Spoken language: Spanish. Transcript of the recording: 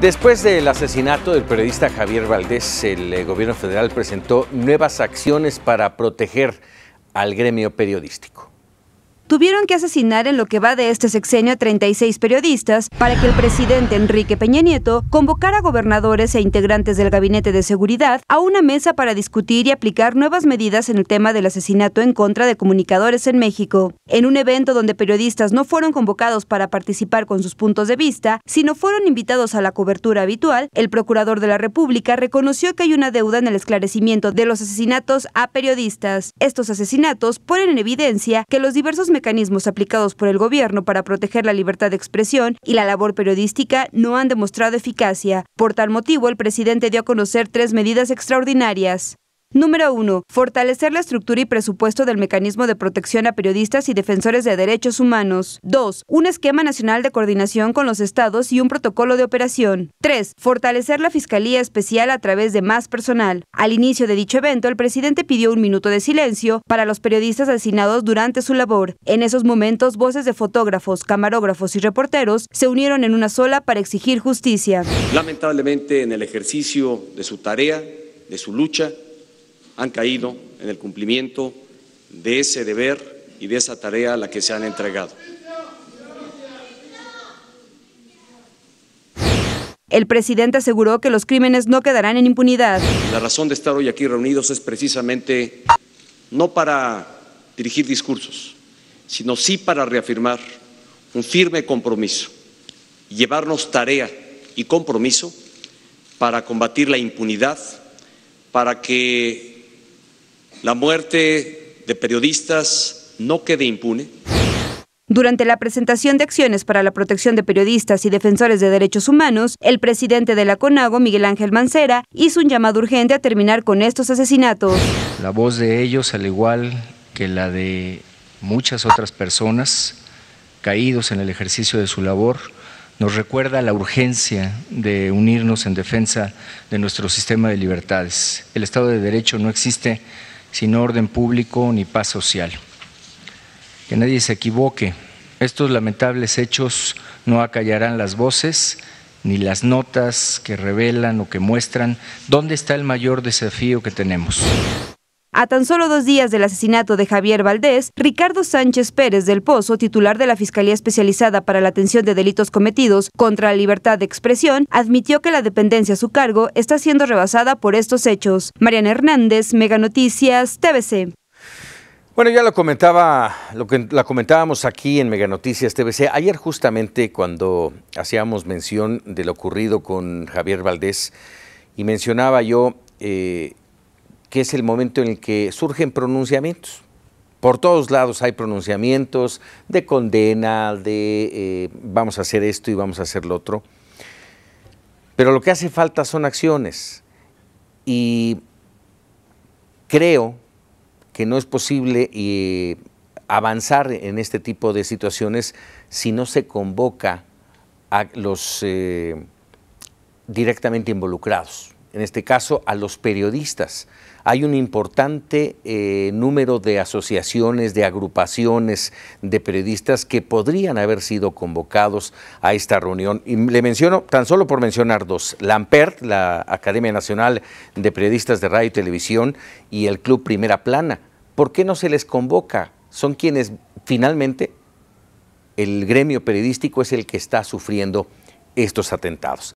Después del asesinato del periodista Javier Valdés, el eh, gobierno federal presentó nuevas acciones para proteger al gremio periodístico tuvieron que asesinar en lo que va de este sexenio a 36 periodistas para que el presidente Enrique Peña Nieto convocara a gobernadores e integrantes del Gabinete de Seguridad a una mesa para discutir y aplicar nuevas medidas en el tema del asesinato en contra de comunicadores en México. En un evento donde periodistas no fueron convocados para participar con sus puntos de vista, sino fueron invitados a la cobertura habitual, el procurador de la República reconoció que hay una deuda en el esclarecimiento de los asesinatos a periodistas. Estos asesinatos ponen en evidencia que los diversos mecanismos aplicados por el gobierno para proteger la libertad de expresión y la labor periodística no han demostrado eficacia. Por tal motivo, el presidente dio a conocer tres medidas extraordinarias. Número 1. Fortalecer la estructura y presupuesto del mecanismo de protección a periodistas y defensores de derechos humanos. 2. Un esquema nacional de coordinación con los estados y un protocolo de operación. 3. Fortalecer la Fiscalía Especial a través de más personal. Al inicio de dicho evento, el presidente pidió un minuto de silencio para los periodistas asesinados durante su labor. En esos momentos, voces de fotógrafos, camarógrafos y reporteros se unieron en una sola para exigir justicia. Lamentablemente, en el ejercicio de su tarea, de su lucha, han caído en el cumplimiento de ese deber y de esa tarea a la que se han entregado. El presidente aseguró que los crímenes no quedarán en impunidad. La razón de estar hoy aquí reunidos es precisamente no para dirigir discursos, sino sí para reafirmar un firme compromiso, llevarnos tarea y compromiso para combatir la impunidad, para que la muerte de periodistas no quede impune. Durante la presentación de acciones para la protección de periodistas y defensores de derechos humanos, el presidente de la CONAGO, Miguel Ángel Mancera, hizo un llamado urgente a terminar con estos asesinatos. La voz de ellos, al igual que la de muchas otras personas caídos en el ejercicio de su labor, nos recuerda la urgencia de unirnos en defensa de nuestro sistema de libertades. El Estado de Derecho no existe sin orden público ni paz social. Que nadie se equivoque, estos lamentables hechos no acallarán las voces ni las notas que revelan o que muestran dónde está el mayor desafío que tenemos. A tan solo dos días del asesinato de Javier Valdés, Ricardo Sánchez Pérez del Pozo, titular de la Fiscalía Especializada para la Atención de Delitos Cometidos contra la Libertad de Expresión, admitió que la dependencia a su cargo está siendo rebasada por estos hechos. Mariana Hernández, Mega Noticias, TVC. Bueno, ya lo comentaba, lo que la comentábamos aquí en Meganoticias TVC. Ayer justamente cuando hacíamos mención de lo ocurrido con Javier Valdés y mencionaba yo eh, que es el momento en el que surgen pronunciamientos. Por todos lados hay pronunciamientos de condena, de eh, vamos a hacer esto y vamos a hacer lo otro. Pero lo que hace falta son acciones. Y creo que no es posible eh, avanzar en este tipo de situaciones si no se convoca a los eh, directamente involucrados en este caso a los periodistas. Hay un importante eh, número de asociaciones, de agrupaciones de periodistas que podrían haber sido convocados a esta reunión. Y le menciono, tan solo por mencionar dos, LAMPERT, la Academia Nacional de Periodistas de Radio y Televisión, y el Club Primera Plana. ¿Por qué no se les convoca? Son quienes finalmente el gremio periodístico es el que está sufriendo estos atentados.